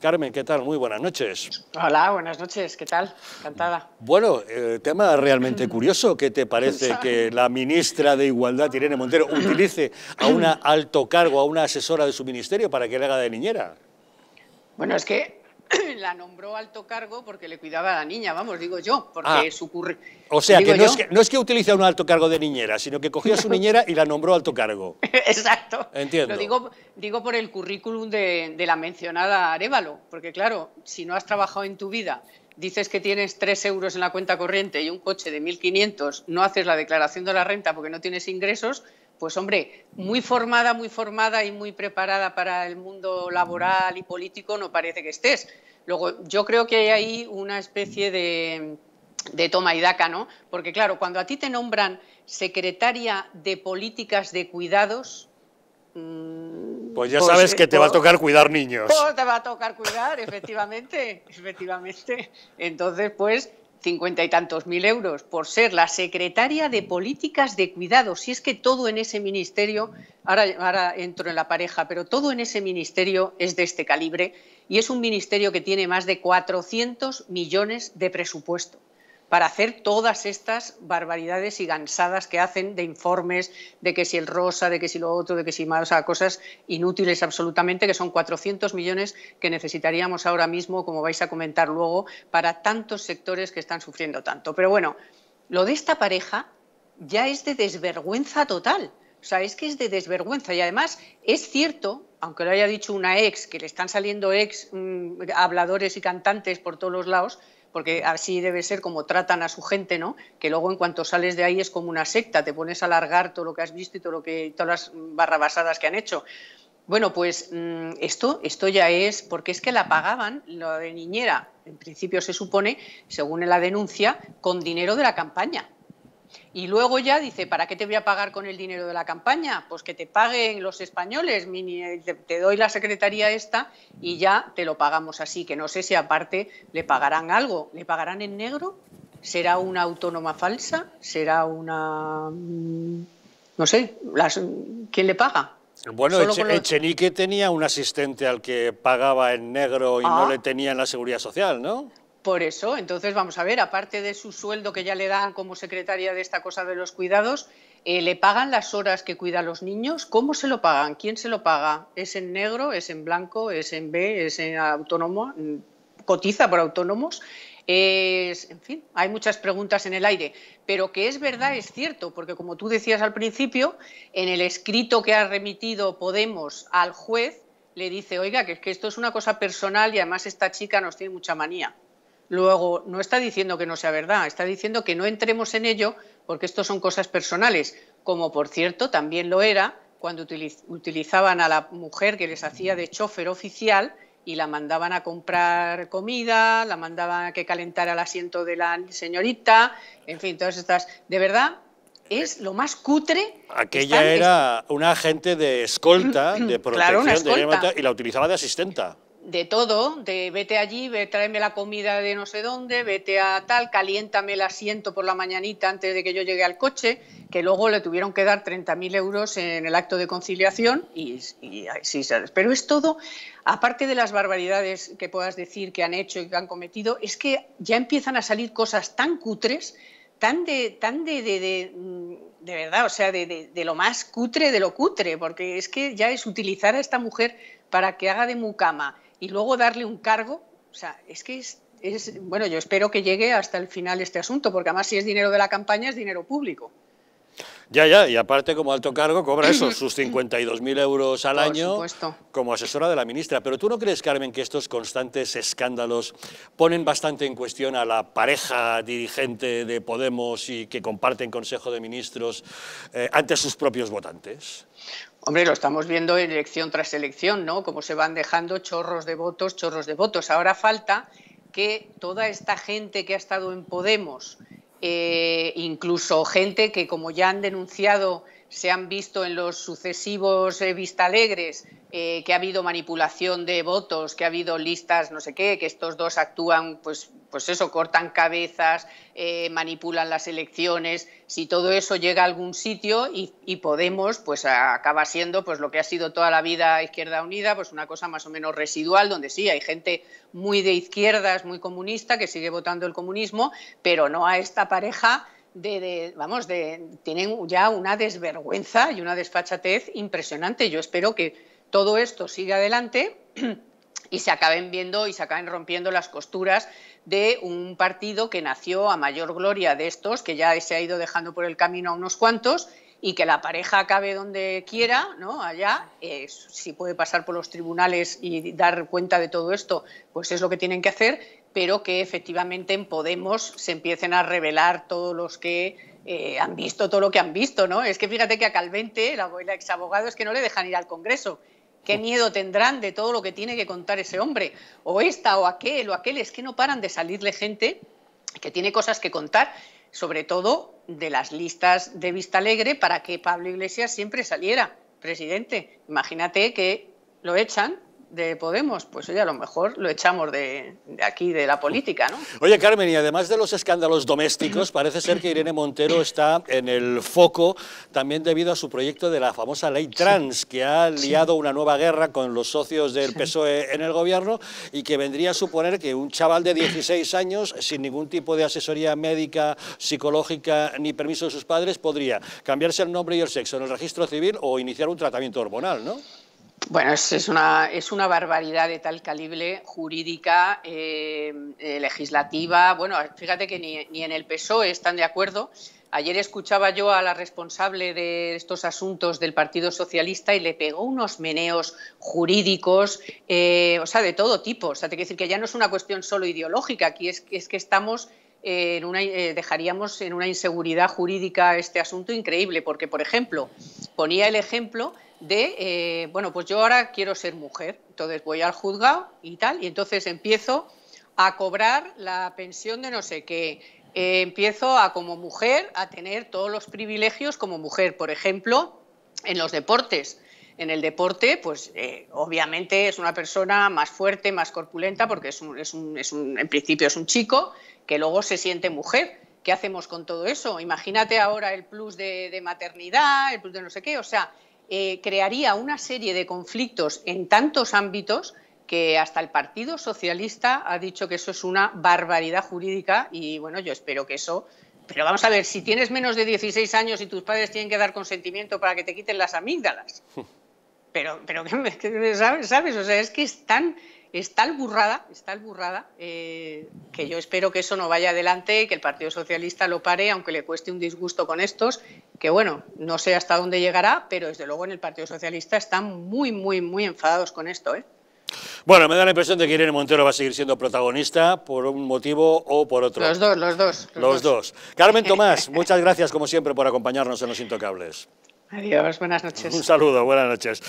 Carmen, ¿qué tal? Muy buenas noches. Hola, buenas noches, ¿qué tal? Encantada. Bueno, eh, tema realmente curioso, ¿qué te parece que la ministra de Igualdad, Irene Montero, utilice a una alto cargo, a una asesora de su ministerio para que le haga de niñera? Bueno, es que la nombró alto cargo porque le cuidaba a la niña, vamos, digo yo, porque ah, su O sea, que no, es que no, utiliza un alto cargo de niñera, sino que cogió a su niñera y la nombró alto cargo. Exacto. Entiendo. Lo digo, digo por el currículum de, de la mencionada Arevalo, porque claro, si no has trabajado en tu vida dices que tienes 3 euros en la cuenta corriente y un coche de 1.500, no haces la declaración de la renta porque no tienes ingresos, pues hombre, muy formada, muy formada y muy preparada para el mundo laboral y político no parece que estés. Luego, yo creo que hay ahí una especie de, toma y daca, ¿no? Porque claro, cuando a ti te nombran secretaria de políticas de cuidados, mm, pues ya pues, sabes eh, que te va a pues, tocar cuidar niños. Pues te va a tocar cuidar, efectivamente, efectivamente. Entonces, pues cincuenta y tantos mil euros por ser la secretaria de Políticas de Cuidado. Si es que todo en ese ministerio, ahora, ahora entro en la pareja, pero todo en ese ministerio es de este calibre y es un ministerio que tiene más de 400 millones de presupuesto para hacer todas estas barbaridades y gansadas que hacen de informes, de que si el rosa, de que si lo otro, de que si más, o sea, cosas inútiles absolutamente, que son 400 millones que necesitaríamos ahora mismo, como vais a comentar luego, para tantos sectores que están sufriendo tanto. Pero bueno, lo de esta pareja ya es de desvergüenza total. O sea, es que es de desvergüenza y además es cierto aunque lo haya dicho una ex, que le están saliendo ex mm, habladores y cantantes por todos los lados, porque así debe ser como tratan a su gente, ¿no? Que luego en cuanto sales de ahí es como una secta, te pones a alargar todo lo que has visto y todo lo que todas las barrabasadas que han hecho. Bueno, pues mm, esto, esto ya es, porque es que la pagaban, lo de niñera, en principio se supone, según la denuncia, con dinero de la campaña. Y luego ya dice, ¿para qué te voy a pagar con el dinero de la campaña? Pues que te paguen los españoles, eh, te, doy la secretaría esta y ya te lo pagamos así, que no sé si aparte le pagarán algo, ¿le pagarán en negro? ¿Será una autónoma falsa? ¿Será una... Mm, no sé, ¿quién le paga? Bueno, Echenique tenía un asistente al que pagaba en negro y no ah. le tenía en la seguridad social, ¿no? Por eso, entonces vamos a ver, aparte de su sueldo que ya le dan como secretaria de esta cosa de los cuidados, eh, ¿le pagan las horas que cuida a los niños? ¿Cómo se lo pagan? ¿Quién se lo paga? ¿Es en negro? ¿Es en blanco? ¿Es en B? ¿Es en autónomo? ¿Cotiza por autónomos? Es, en fin, hay muchas preguntas en el aire, pero que es verdad es cierto, porque como tú decías al principio, en el escrito que ha remitido Podemos al juez, le dice, oiga, que, que esto es una cosa personal y además esta chica nos tiene mucha manía. Luego, no está diciendo que no sea verdad, está diciendo que no entremos en ello porque esto son cosas personales, como por cierto también lo era cuando utilizaban a la mujer que les hacía de chofer oficial y la mandaban a comprar comida, la mandaban a que calentara el asiento de la señorita, en fin, todas estas. De verdad, es lo más cutre. Aquella era una agente de escolta, de protección, y la utilizaba de asistenta de todo, de vete allí, tráeme la comida de no sé dónde, vete a tal, caliéntame el asiento por la mañanita antes de que yo llegue al coche, que luego le tuvieron que dar 30.000 euros en el acto de conciliación y, sí, ¿sabes? Pero es todo, aparte de las barbaridades que puedas decir que han hecho y que han cometido, es que ya empiezan a salir cosas tan cutres, tan de... Tan de, de, de mm, de verdad, o sea, de, de, lo más cutre de lo cutre, porque es que ya es utilizar a esta mujer para que haga de mucama, y luego darle un cargo, o sea, es que es, es, bueno, yo espero que llegue hasta el final este asunto, porque además si es dinero de la campaña es dinero público. Ya, ya, y aparte como alto cargo cobra eso, sus 52.000 euros al año como asesora de la ministra. Pero ¿tú no crees, Carmen, que estos constantes escándalos ponen bastante en cuestión a la pareja dirigente de Podemos y que comparten Consejo de Ministros eh, ante sus propios votantes? Hombre, lo estamos viendo elección tras elección, ¿no? Como se van dejando chorros de votos, chorros de votos. Ahora falta que toda esta gente que ha estado en Podemos eh, incluso gente que, como ya han denunciado, se han visto en los sucesivos eh, vistalegres eh, que ha habido manipulación de votos, que ha habido listas, no sé qué, que estos dos actúan pues pues eso, cortan cabezas, eh, manipulan las elecciones, si todo eso llega a algún sitio y, Podemos, pues acaba siendo pues lo que ha sido toda la vida Izquierda Unida, pues una cosa más o menos residual, donde sí, hay gente muy de izquierdas, muy comunista, que sigue votando el comunismo, pero no a esta pareja de, vamos, de, tienen ya una desvergüenza y una desfachatez impresionante. Yo espero que todo esto siga adelante y se acaben viendo y se acaben rompiendo las costuras de un partido que nació a mayor gloria de estos, que ya se ha ido dejando por el camino a unos cuantos y que la pareja acabe donde quiera, ¿no? Allá, eh, si puede pasar por los tribunales y dar cuenta de todo esto, pues es lo que tienen que hacer, pero que efectivamente en Podemos se empiecen a revelar todos los que eh, han visto todo lo que han visto, ¿no? Es que fíjate que a Calvente, el, ex exabogado, es que no le dejan ir al Congreso ¿Qué miedo tendrán de todo lo que tiene que contar ese hombre? O esta, o aquel, o aquel. Es que no paran de salirle gente que tiene cosas que contar, sobre todo de las listas de Vista Alegre, para que Pablo Iglesias siempre saliera presidente. Imagínate que lo echan de Podemos, pues oye, a lo mejor lo echamos de, aquí, de la política, ¿no? Oye, Carmen, y además de los escándalos domésticos, parece ser que Irene Montero está en el foco también debido a su proyecto de la famosa ley trans, que ha liado una nueva guerra con los socios del PSOE en el gobierno y que vendría a suponer que un chaval de 16 años, sin ningún tipo de asesoría médica, psicológica ni permiso de sus padres, podría cambiarse el nombre y el sexo en el registro civil o iniciar un tratamiento hormonal, ¿no? Bueno, es, una, barbaridad de tal calibre jurídica, eh, eh, legislativa. Bueno, fíjate que ni, en el PSOE están de acuerdo. Ayer escuchaba yo a la responsable de estos asuntos del Partido Socialista y le pegó unos meneos jurídicos, eh, o sea, de todo tipo. O sea, te quiero decir que ya no es una cuestión solo ideológica, aquí es, que estamos en una, dejaríamos en una inseguridad jurídica este asunto increíble, porque, por ejemplo, ponía el ejemplo de, eh, bueno, pues yo ahora quiero ser mujer, entonces voy al juzgado y tal, y entonces empiezo a cobrar la pensión de no sé qué, eh, empiezo a como mujer a tener todos los privilegios como mujer, por ejemplo, en los deportes. En el deporte, pues eh, obviamente es una persona más fuerte, más corpulenta, porque en principio es un chico que luego se siente mujer. ¿Qué hacemos con todo eso? Imagínate ahora el plus de maternidad, el plus de no sé qué. O sea, eh, crearía una serie de conflictos en tantos ámbitos que hasta el Partido Socialista ha dicho que eso es una barbaridad jurídica y bueno, yo espero que eso... Pero vamos a ver, si tienes menos de 16 años y tus padres tienen que dar consentimiento para que te quiten las amígdalas, pero, ¿sabes? O sea, es que es está es tal burrada, eh, que yo espero que eso no vaya adelante, que el Partido Socialista lo pare, aunque le cueste un disgusto con estos, que bueno, no sé hasta dónde llegará, pero desde luego en el Partido Socialista están muy, muy, muy enfadados con esto, ¿eh? Bueno, me da la impresión de que Irene Montero va a seguir siendo protagonista por un motivo o por otro. Los dos, los dos. Los, dos. Carmen Tomás, muchas gracias como siempre por acompañarnos en Los Intocables. Adiós, buenas noches. Un saludo, buenas noches.